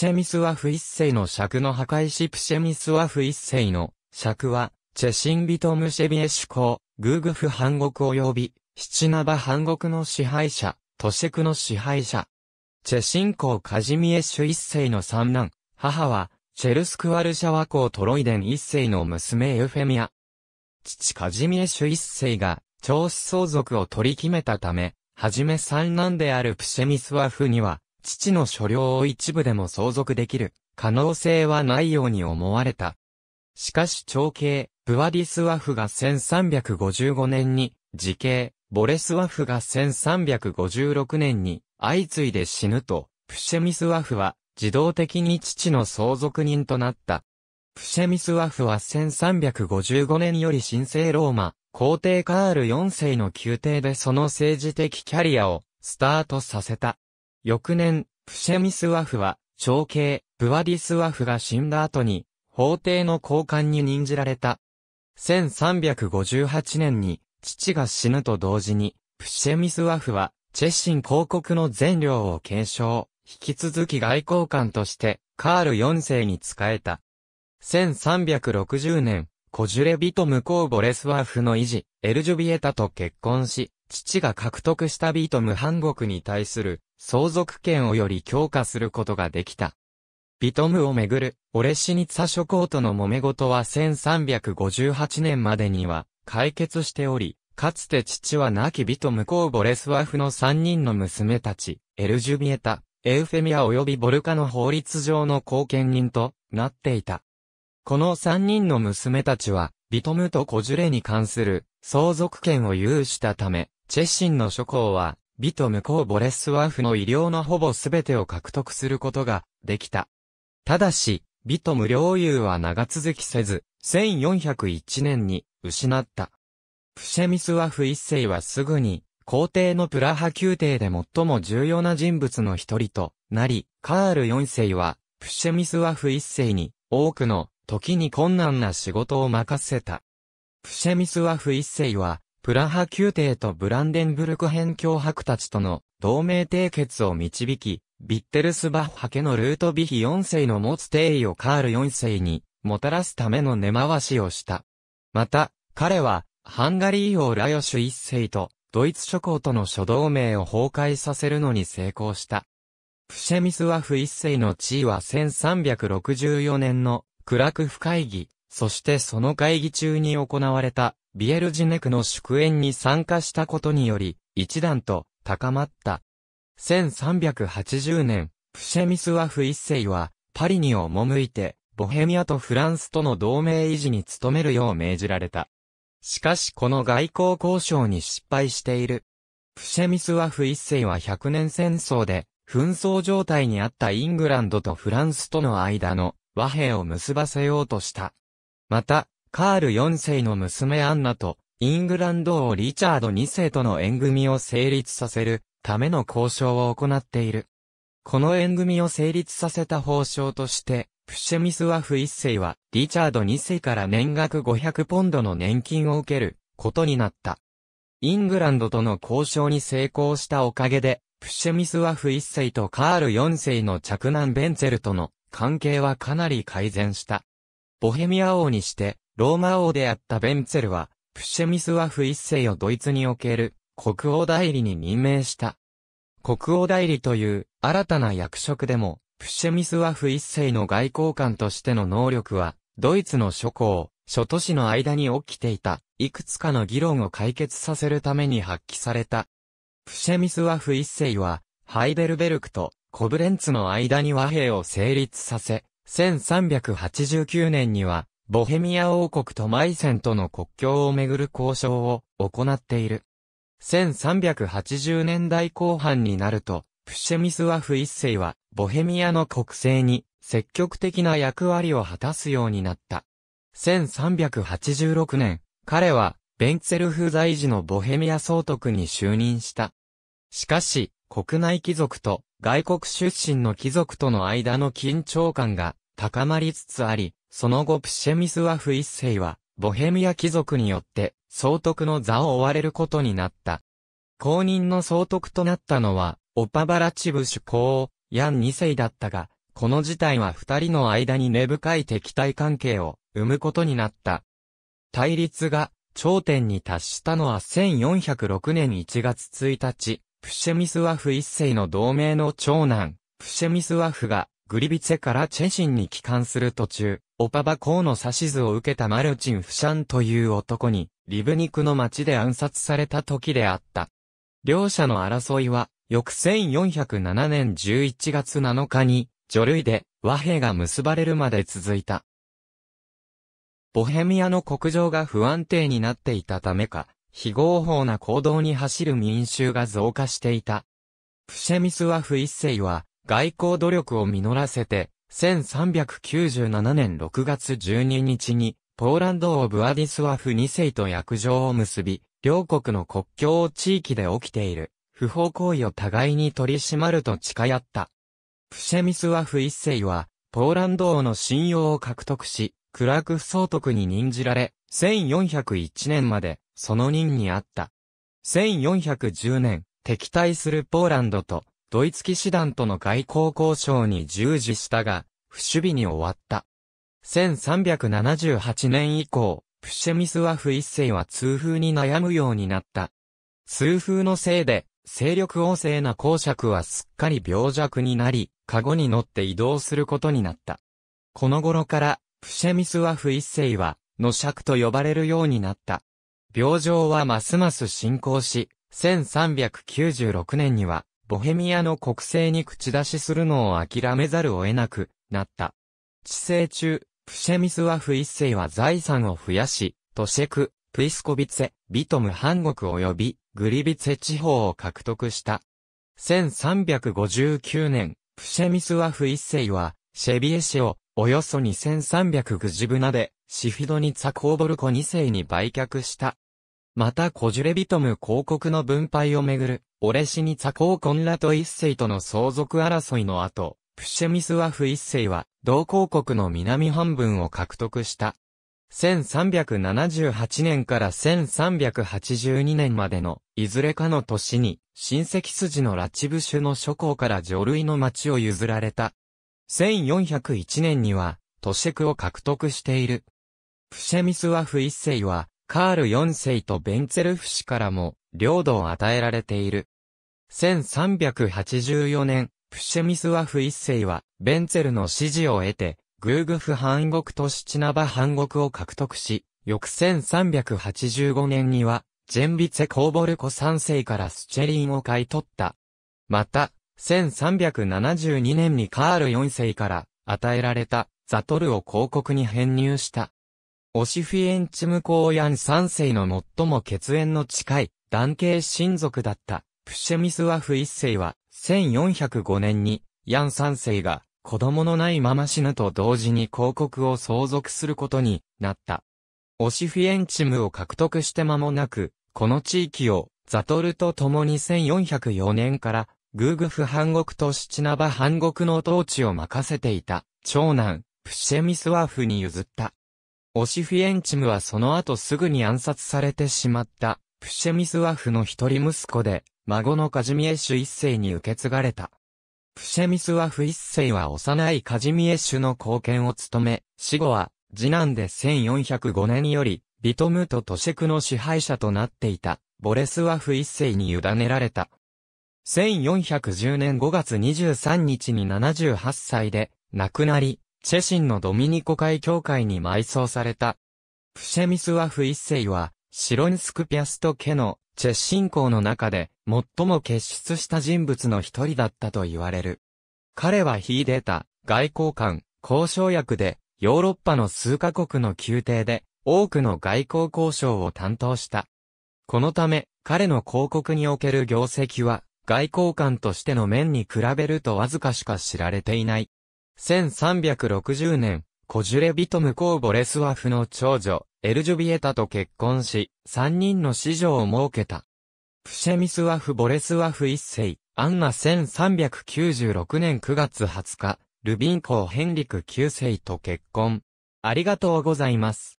シェミスワフ一世の尺の破壊しプシェミスワフ一世の尺は、チェシンビトムシェビエシュ公、グーグフ半国及び、七ナバ半国の支配者、トシェクの支配者。チェシン公カジミエシュ一世の三男、母は、チェルスクワルシャワ公トロイデン一世の娘エウフェミア。父カジミエシュ一世が、長子相続を取り決めたため、はじめ三男であるプシェミスワフには、父の所領を一部でも相続できる可能性はないように思われた。しかし長兄、ブワディスワフが1355年に、時兄、ボレスワフが1356年に、相次いで死ぬと、プシェミスワフは、自動的に父の相続人となった。プシェミスワフは1355年より神聖ローマ、皇帝カール4世の宮廷でその政治的キャリアを、スタートさせた。翌年、プシェミスワフは、長兄、ブワディスワフが死んだ後に、法廷の交換に任じられた。1358年に、父が死ぬと同時に、プシェミスワフは、チェッシン公国の全領を継承、引き続き外交官として、カール4世に仕えた。1360年、コジュレビトムコーボレスワフの維持、エルジュビエタと結婚し、父が獲得したビートムハン国に対する相続権をより強化することができた。ビトムをめぐる、オレシニツァ諸侯との揉め事は1358年までには解決しており、かつて父は亡きビトム公ボレスワフの3人の娘たち、エルジュビエタ、エウフェミア及びボルカの法律上の後見人となっていた。この3人の娘たちは、ビトムとコジュレに関する相続権を有したため、チェシンの諸侯はビトムコー・ボレスワフの医療のほぼ全てを獲得することができた。ただし、ビトム領有は長続きせず、1401年に失った。プシェミスワフ一世はすぐに皇帝のプラハ宮廷で最も重要な人物の一人となり、カール四世は、プシェミスワフ一世に、多くの、時に困難な仕事を任せた。プシェミスワフ一世は、プラハ宮廷とブランデンブルク編境伯たちとの同盟締結を導き、ビッテルスバッハ家のルートビヒ4世の持つ定位をカール4世にもたらすための根回しをした。また、彼は、ハンガリー王ラヨシュ1世と、ドイツ諸侯との諸同盟を崩壊させるのに成功した。プシェミスワフ1世の地位は1364年のクラクフ会議、そしてその会議中に行われた、ビエルジネクの祝宴に参加したことにより、一段と高まった。1380年、プシェミスワフ一世は、パリに赴いて、ボヘミアとフランスとの同盟維持に努めるよう命じられた。しかしこの外交交渉に失敗している。プシェミスワフ一世は100年戦争で、紛争状態にあったイングランドとフランスとの間の和平を結ばせようとした。また、カール4世の娘アンナと、イングランド王リチャード2世との縁組を成立させるための交渉を行っている。この縁組を成立させた報奨として、プシェミスワフ1世は、リチャード2世から年額500ポンドの年金を受けることになった。イングランドとの交渉に成功したおかげで、プシェミスワフ1世とカール4世の着難ベンツェルとの関係はかなり改善した。ボヘミア王にして、ローマ王であったベンツェルは、プシェミスワフ一世をドイツにおける国王代理に任命した。国王代理という新たな役職でも、プシェミスワフ一世の外交官としての能力は、ドイツの諸侯、諸都市の間に起きていた、いくつかの議論を解決させるために発揮された。プシェミスワフ一世は、ハイデルベルクとコブレンツの間に和平を成立させ、1389年には、ボヘミア王国とマイセンとの国境をめぐる交渉を行っている。1380年代後半になると、プシェミスワフ一世は、ボヘミアの国政に積極的な役割を果たすようになった。1386年、彼は、ベンツェルフ在時のボヘミア総督に就任した。しかし、国内貴族と外国出身の貴族との間の緊張感が高まりつつあり、その後プシェミスワフ一世は、ボヘミア貴族によって、総督の座を追われることになった。公認の総督となったのは、オパバラチブ主公、ヤン二世だったが、この事態は二人の間に根深い敵対関係を生むことになった。対立が頂点に達したのは1406年1月1日、プシェミスワフ一世の同盟の長男、プシェミスワフが、グリビツェからチェシンに帰還する途中、オパバ公の指図を受けたマルチン・フシャンという男に、リブニクの町で暗殺された時であった。両者の争いは、翌1407年11月7日に、女類で和平が結ばれるまで続いた。ボヘミアの国情が不安定になっていたためか、非合法な行動に走る民衆が増加していた。プシェミスワフ一世は、外交努力を実らせて、1397年6月12日に、ポーランド王ブアディスワフ二世と約定を結び、両国の国境地域で起きている、不法行為を互いに取り締まると誓った。プシェミスワフ一世は、ポーランド王の信用を獲得し、クラークフ総督に任じられ、1401年までその任にあった。1410年、敵対するポーランドとドイツ騎士団との外交交渉に従事したが、不守備に終わった。1378年以降、プシェミスワフ一世は痛風に悩むようになった。痛風のせいで、勢力旺盛な公爵はすっかり病弱になり、カゴに乗って移動することになった。この頃から、プシェミスワフ一世は、の尺と呼ばれるようになった。病状はますます進行し、1396年には、ボヘミアの国政に口出しするのを諦めざるを得なくなった。治世中、プシェミスワフ一世は財産を増やし、トシェク、プイスコビツェ、ビトム半国及びグリビツェ地方を獲得した。1359年、プシェミスワフ一世は、シェビエ市をおよそ2300グジブナで、シフィドニツァ・コーボルコ二世に売却した。またコジュレビトム広告の分配をめぐる、オレシニツァーコンラト一世との相続争いの後、プシェミスワフ一世は、同広告の南半分を獲得した。1378年から1382年までの、いずれかの年に、親戚筋のラチブシュの諸侯から魚類の町を譲られた。1401年には、都市区を獲得している。プシェミスワフ一世は、カール4世とベンツェルフ氏からも領土を与えられている。1384年、プシェミスワフ一世は、ベンツェルの支持を得て、グーグフ藩国とシチナバ藩国を獲得し、翌1385年には、ジェンビツェ・コーボルコ三世からスチェリンを買い取った。また、1372年にカール4世から与えられたザトルを広告に編入した。オシフィエンチム公ヤン三世の最も血縁の近い、男系親族だった、プシェミスワフ一世は、1405年に、ヤン三世が、子供のないまま死ぬと同時に広告を相続することになった。オシフィエンチムを獲得して間もなく、この地域を、ザトルと共に1404年から、グーグフ半国とシチナバ半国の統治を任せていた、長男、プシェミスワフに譲った。オシフィエンチムはその後すぐに暗殺されてしまった、プシェミスワフの一人息子で、孫のカジミエシュ一世に受け継がれた。プシェミスワフ一世は幼いカジミエシュの貢献を務め、死後は、次男で1405年より、ビトムとトシェクの支配者となっていた、ボレスワフ一世に委ねられた。1410年5月23日に78歳で、亡くなり、チェシンのドミニコ会教会に埋葬された。プシェミスワフ一世は、シロンスクピアスト家のチェシン校の中で最も傑出した人物の一人だったと言われる。彼は秀でた外交官、交渉役で、ヨーロッパの数カ国の宮廷で、多くの外交交渉を担当した。このため、彼の広告における業績は、外交官としての面に比べるとわずかしか知られていない。1360年、コジュレビトムコーボレスワフの長女、エルジュビエタと結婚し、3人の子女を設けた。プシェミスワフ・ボレスワフ一世、アンナ1396年9月20日、ルビン公ヘンリク9世と結婚。ありがとうございます。